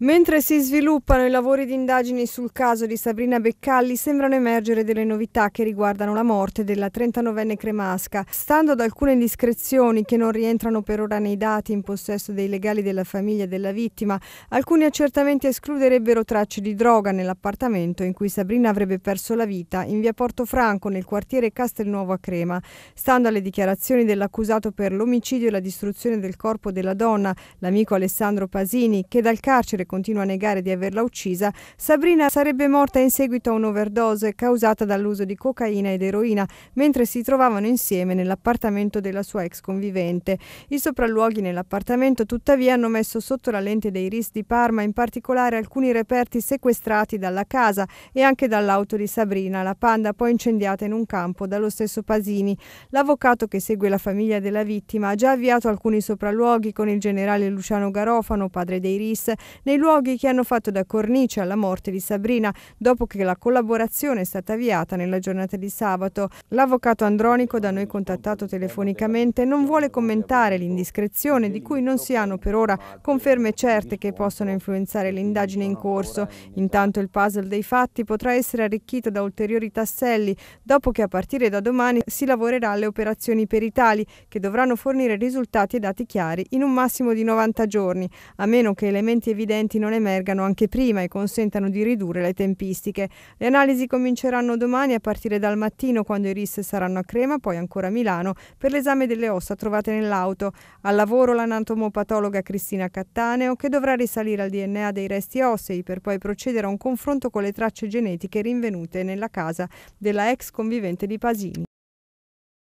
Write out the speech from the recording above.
Mentre si sviluppano i lavori di indagini sul caso di Sabrina Beccalli, sembrano emergere delle novità che riguardano la morte della 39enne cremasca. Stando ad alcune indiscrezioni che non rientrano per ora nei dati in possesso dei legali della famiglia della vittima, alcuni accertamenti escluderebbero tracce di droga nell'appartamento in cui Sabrina avrebbe perso la vita, in via Portofranco, nel quartiere Castelnuovo a Crema. Stando alle dichiarazioni dell'accusato per l'omicidio e la distruzione del corpo della donna, l'amico Alessandro Pasini, che dal carcere continua a negare di averla uccisa, Sabrina sarebbe morta in seguito a un'overdose causata dall'uso di cocaina ed eroina mentre si trovavano insieme nell'appartamento della sua ex convivente. I sopralluoghi nell'appartamento tuttavia hanno messo sotto la lente dei RIS di Parma in particolare alcuni reperti sequestrati dalla casa e anche dall'auto di Sabrina, la panda poi incendiata in un campo dallo stesso Pasini. L'avvocato che segue la famiglia della vittima ha già avviato alcuni sopralluoghi con il generale Luciano Garofano, padre dei RIS, nei luoghi che hanno fatto da cornice alla morte di Sabrina dopo che la collaborazione è stata avviata nella giornata di sabato. L'avvocato Andronico, da noi contattato telefonicamente, non vuole commentare l'indiscrezione di cui non si hanno per ora conferme certe che possono influenzare l'indagine in corso. Intanto il puzzle dei fatti potrà essere arricchito da ulteriori tasselli dopo che a partire da domani si lavorerà alle operazioni peritali che dovranno fornire risultati e dati chiari in un massimo di 90 giorni, a meno che elementi evidenti incidenti non emergano anche prima e consentano di ridurre le tempistiche. Le analisi cominceranno domani a partire dal mattino quando i RIS saranno a Crema, poi ancora a Milano, per l'esame delle ossa trovate nell'auto. Al lavoro l'anatomopatologa Cristina Cattaneo che dovrà risalire al DNA dei resti ossei per poi procedere a un confronto con le tracce genetiche rinvenute nella casa della ex convivente di Pasini.